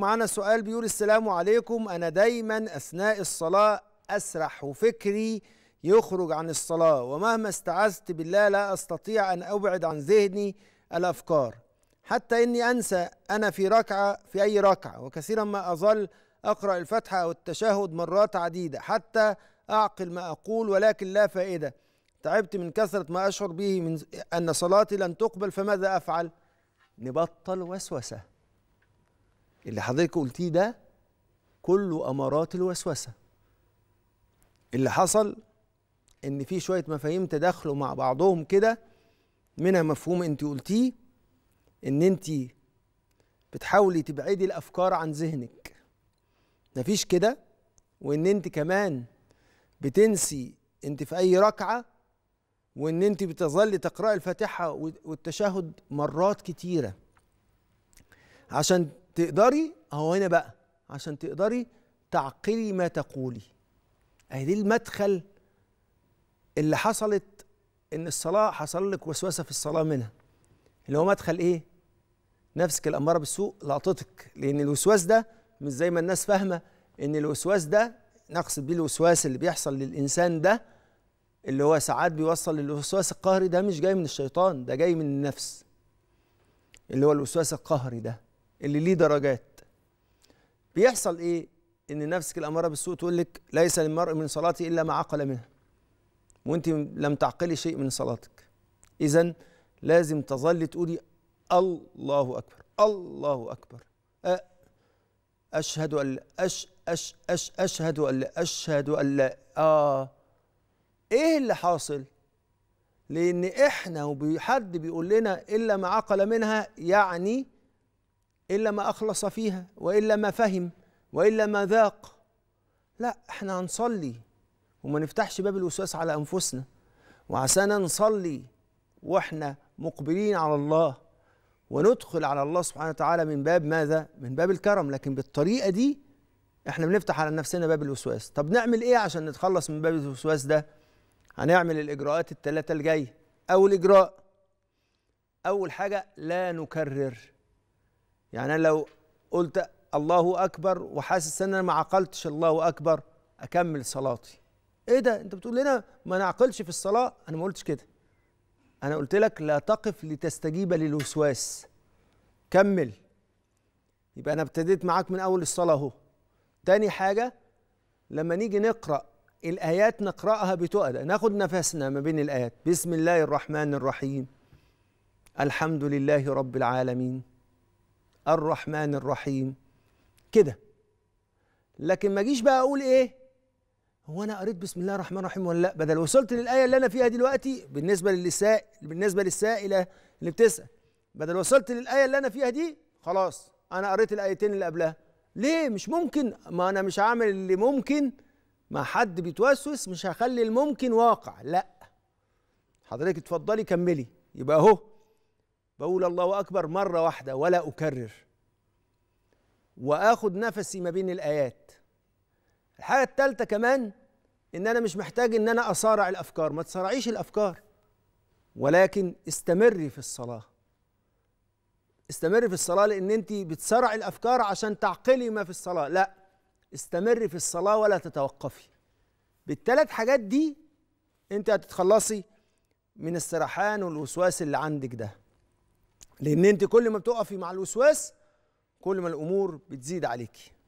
معنا سؤال بيقول السلام عليكم أنا دايما أثناء الصلاة أسرح وفكري يخرج عن الصلاة ومهما استعذت بالله لا أستطيع أن أبعد عن ذهني الأفكار حتى إني أنسى أنا في ركعة في أي ركعة وكثيرا ما أظل أقرأ الفتحة أو التشهد مرات عديدة حتى أعقل ما أقول ولكن لا فائدة تعبت من كثرة ما أشعر به من أن صلاتي لن تقبل فماذا أفعل؟ نبطل وسوسة اللي حضرتك قلتيه ده كله امارات الوسوسه اللي حصل ان في شويه مفاهيم تداخلوا مع بعضهم كده منها مفهوم انت قلتيه ان انت بتحاولي تبعدي الافكار عن ذهنك مفيش كده وان انت كمان بتنسي انت في اي ركعه وان انت بتظلي تقراي الفاتحه والتشهد مرات كتيره عشان تقدري اهو هنا بقى عشان تقدري تعقلي ما تقولي اهي دي المدخل اللي حصلت ان الصلاه حصل لك وسوسه في الصلاه منها اللي هو مدخل ايه نفسك الاماره بالسوء لقطتك لان الوسواس ده مش زي ما الناس فاهمه ان الوسواس ده نقصد بيه الوسواس اللي بيحصل للانسان ده اللي هو ساعات بيوصل للوسواس القهري ده مش جاي من الشيطان ده جاي من النفس اللي هو الوسواس القهري ده اللي ليه درجات بيحصل ايه ان نفسك الاماره بالسوء تقول لك ليس للمرء من صلاته الا ما عقل منها وانت لم تعقلي شيء من صلاتك اذا لازم تظلي تقولي الله اكبر الله اكبر اشهد ان أش, أش أش أش اشهد ان لا اشهد ان لا اه ايه اللي حاصل لان احنا وحد بيقول لنا الا ما عقل منها يعني إلا ما أخلص فيها وإلا ما فهم وإلا ما ذاق لا احنا هنصلي وما نفتحش باب الوسواس على أنفسنا وعسانا نصلي واحنا مقبلين على الله وندخل على الله سبحانه وتعالى من باب ماذا؟ من باب الكرم لكن بالطريقة دي احنا بنفتح على نفسنا باب الوسواس طب نعمل ايه عشان نتخلص من باب الوسواس ده؟ هنعمل الإجراءات الثلاثة الجاية أول إجراء أول حاجة لا نكرر يعني أنا لو قلت الله أكبر وحاسس إن أنا ما عقلتش الله أكبر أكمل صلاتي إيه ده أنت بتقول لنا ما نعقلش في الصلاة أنا ما قلتش كده أنا قلت لك لا تقف لتستجيب للوسواس كمل يبقى أنا ابتديت معاك من أول الصلاة أهو تاني حاجة لما نيجي نقرأ الآيات نقرأها بتؤدى ناخد نفسنا ما بين الآيات بسم الله الرحمن الرحيم الحمد لله رب العالمين الرحمن الرحيم كده لكن ما اجيش بقى اقول ايه هو انا قريت بسم الله الرحمن الرحيم ولا لا بدل وصلت للايه اللي انا فيها دلوقتي بالنسبه للسائل بالنسبه للسائله اللي بتسال بدل وصلت للايه اللي انا فيها دي خلاص انا قريت الايتين اللي قبلها ليه مش ممكن ما انا مش هعمل اللي ممكن ما حد بيتوسوس مش هخلي الممكن واقع لا حضرتك اتفضلي كملي يبقى اهو بقول الله أكبر مرة واحدة ولا أكرر وآخد نفسي ما بين الآيات الحاجة الثالثه كمان إن أنا مش محتاج إن أنا أصارع الأفكار ما تصارعيش الأفكار ولكن استمري في الصلاة استمري في الصلاة لأن أنت بتصارعي الأفكار عشان تعقلي ما في الصلاة لا استمري في الصلاة ولا تتوقفي بالثلاث حاجات دي أنت هتتخلصي من السرحان والوسواس اللي عندك ده لان انت كل ما بتقفي مع الوسواس كل ما الامور بتزيد عليكي